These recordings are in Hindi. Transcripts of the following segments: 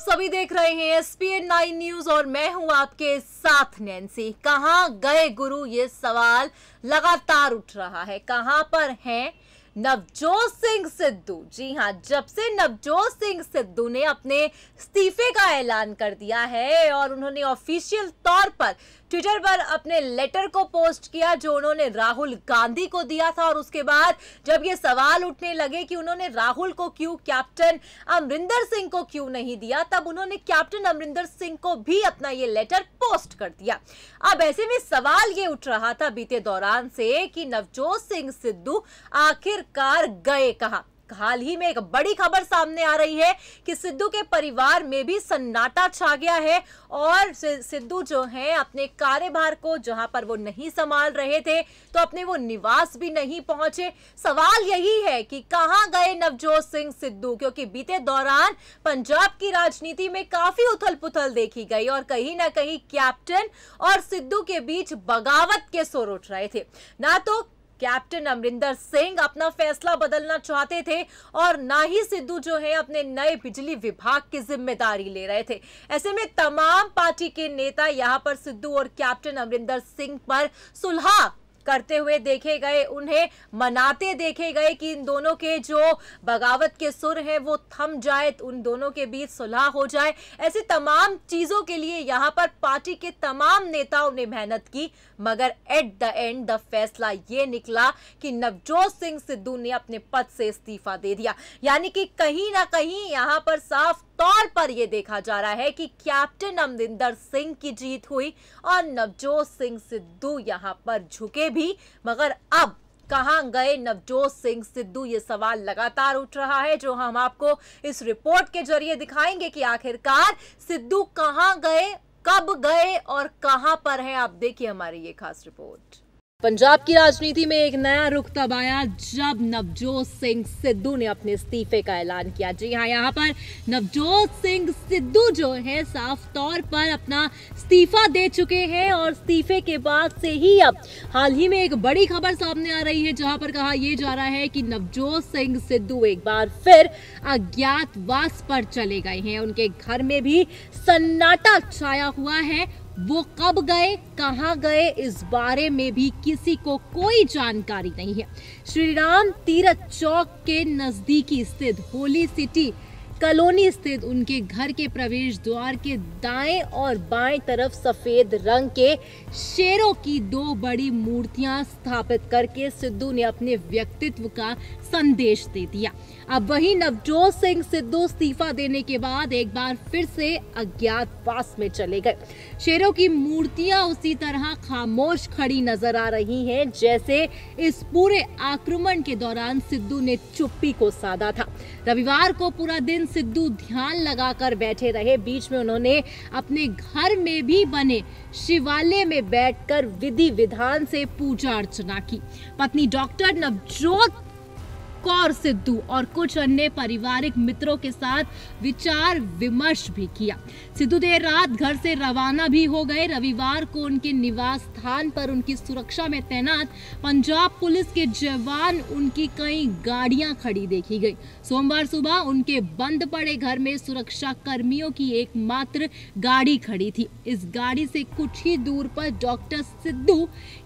सभी देख रहे हैं एसपीएन नाइन न्यूज और मैं हूं आपके साथ नैन्सी कहां गए गुरु ये सवाल लगातार उठ रहा है कहां पर हैं नवजोत सिंह सिद्धू जी हाँ जब से नवजोत सिंह सिद्धू ने अपने इस्तीफे का ऐलान कर दिया है और उन्होंने ऑफिशियल तौर पर ट्विटर पर अपने लेटर को पोस्ट किया जो उन्होंने राहुल गांधी को दिया था और उसके बाद जब ये सवाल उठने लगे कि उन्होंने राहुल को क्यों कैप्टन अमरिंदर सिंह को क्यों नहीं दिया तब उन्होंने कैप्टन अमरिंदर सिंह को भी अपना ये लेटर पोस्ट कर दिया अब ऐसे में सवाल ये उठ रहा था बीते दौरान से कि नवजोत सिंह सिद्धू आखिर आखिरकार गए कहा हाल ही में एक बड़ी खबर सामने आ रही है कि सिद्धू के परिवार में भी सन्नाटा छा गया है और सिद्धू जो हैं अपने कार्यभार को जहां पर वो नहीं संभाल रहे थे तो अपने वो निवास भी नहीं पहुंचे सवाल यही है कि कहां गए नवजोत सिंह सिद्धू क्योंकि बीते दौरान पंजाब की राजनीति में काफी उथल पुथल देखी गई और कहीं ना कहीं कैप्टन और सिद्धू के बीच बगावत के सोर उठ रहे थे ना तो कैप्टन अमरिंदर सिंह अपना फैसला बदलना चाहते थे और ना ही सिद्धू जो है अपने नए बिजली विभाग की जिम्मेदारी ले रहे थे ऐसे में तमाम पार्टी के नेता यहां पर सिद्धू और कैप्टन अमरिंदर सिंह पर सुलह करते हुए देखे गए उन्हें मनाते देखे गए कि इन दोनों के जो बगावत के सुर हैं वो थम जाए उन दोनों के बीच सुलह हो जाए ऐसी तमाम चीज़ों के लिए यहाँ पर पार्टी के तमाम नेताओं ने मेहनत की मगर एट द एंड द फैसला ये निकला कि नवजोत सिंह सिद्धू ने अपने पद से इस्तीफा दे दिया यानी कि कहीं ना कहीं यहाँ पर साफ तौर पर यह देखा जा रहा है कि कैप्टन अमरिंदर सिंह की जीत हुई और नवजोत सिंह सिद्धू यहां पर झुके भी मगर अब कहां गए नवजोत सिंह सिद्धू ये सवाल लगातार उठ रहा है जो हम आपको इस रिपोर्ट के जरिए दिखाएंगे कि आखिरकार सिद्धू कहाँ गए कब गए और कहां पर हैं आप देखिए हमारी ये खास रिपोर्ट पंजाब की राजनीति में एक नया रुख तब आया जब नवजोत सिंह सिद्धू ने अपने इस्तीफे का ऐलान किया जी हाँ यहाँ पर नवजोत सिंह सिद्धू जो है साफ तौर पर अपना इस्तीफा दे चुके हैं और इस्तीफे के बाद से ही अब हाल ही में एक बड़ी खबर सामने आ रही है जहां पर कहा यह जा रहा है कि नवजोत सिंह सिद्धू एक बार फिर अज्ञातवास पर चले गए हैं उनके घर में भी सन्नाटा छाया हुआ है वो कब गए कहाँ गए इस बारे में भी किसी को कोई जानकारी नहीं है श्रीराम तीरथ चौक के नजदीकी स्थित होली सिटी कॉलोनी स्थित उनके घर के प्रवेश द्वार के दाएं और बाएं तरफ सफेद रंग के शेरों की दो बड़ी मूर्तियां स्थापित करके सिद्धू ने अपने व्यक्तित्व का संदेश दे दिया अब वही नवजोत सिंह सिद्धू इस्तीफा देने के बाद एक बार फिर से अज्ञात पास में चले गए शेरों की मूर्तियां उसी तरह खामोश खड़ी नजर आ रही हैं जैसे इस पूरे आक्रमण के दौरान सिद्धू ने चुप्पी को साधा था रविवार को पूरा दिन सिद्धू ध्यान लगाकर बैठे रहे बीच में उन्होंने अपने घर में भी बने शिवालय में बैठकर विधि विधान से पूजा अर्चना की पत्नी डॉक्टर नवजोत कौर सिद्धू और कुछ अन्य पारिवारिक मित्रों के साथ विचार विमर्श भी किया सिद्धू देर रात घर से रवाना भी हो गए रविवार को उनके निवास स्थान पर उनकी सुरक्षा में तैनात पंजाब पुलिस के जवान उनकी कई गाड़ियां खड़ी देखी गई सोमवार सुबह उनके बंद पड़े घर में सुरक्षा कर्मियों की एकमात्र गाड़ी खड़ी थी इस गाड़ी से कुछ ही दूर पर डॉक्टर सिद्धू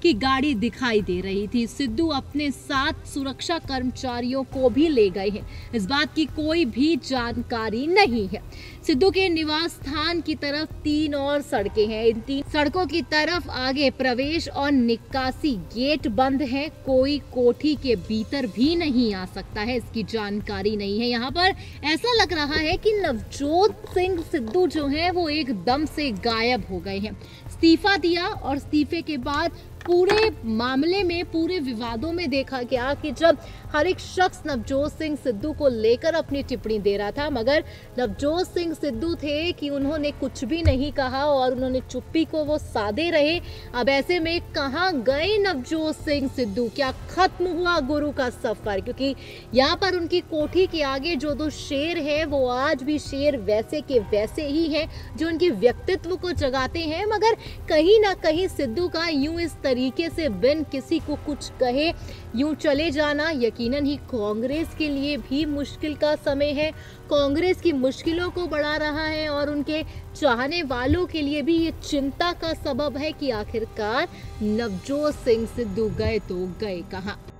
की गाड़ी दिखाई दे रही थी सिद्धू अपने साथ सुरक्षा कर्मचारी अधिकारियों को भी ले गए हैं इस बात की कोई भी जानकारी नहीं है सिद्धू के निवास स्थान की तरफ तीन और सड़कें हैं इन तीन सड़कों की तरफ आगे प्रवेश और निकासी गेट बंद है कोई कोठी के भीतर भी नहीं आ सकता है इसकी जानकारी नहीं है यहाँ पर ऐसा लग रहा है कि नवजोत सिंह सिद्धू जो है वो एकदम से गायब हो गए हैं इस्तीफा दिया और इस्तीफे के बाद पूरे मामले में पूरे विवादों में देखा गया कि जब हर एक शख्स नवजोत सिंह सिद्धू को लेकर अपनी टिप्पणी दे रहा था मगर नवजोत सिंह सिद्धू थे कि उन्होंने कुछ भी नहीं कहा और उन्होंने चुप्पी को वो साधे रहे अब ऐसे में कहाँ गए नवजोत सिंह सिद्धू क्या खत्म हुआ गुरु का सफर क्योंकि यहाँ पर उनकी कोठी के आगे जो दो शेर है वो आज भी शेर वैसे के वैसे ही है जो उनके व्यक्तित्व को जगाते हैं मगर कहीं ना कहीं सिद्धू का यूं इस तरह तरीके से बिन किसी को कुछ कहे यूं चले जाना यकीनन ही कांग्रेस के लिए भी मुश्किल का समय है कांग्रेस की मुश्किलों को बढ़ा रहा है और उनके चाहने वालों के लिए भी ये चिंता का सबब है कि आखिरकार नवजोत सिंह सिद्धू गए तो गए कहाँ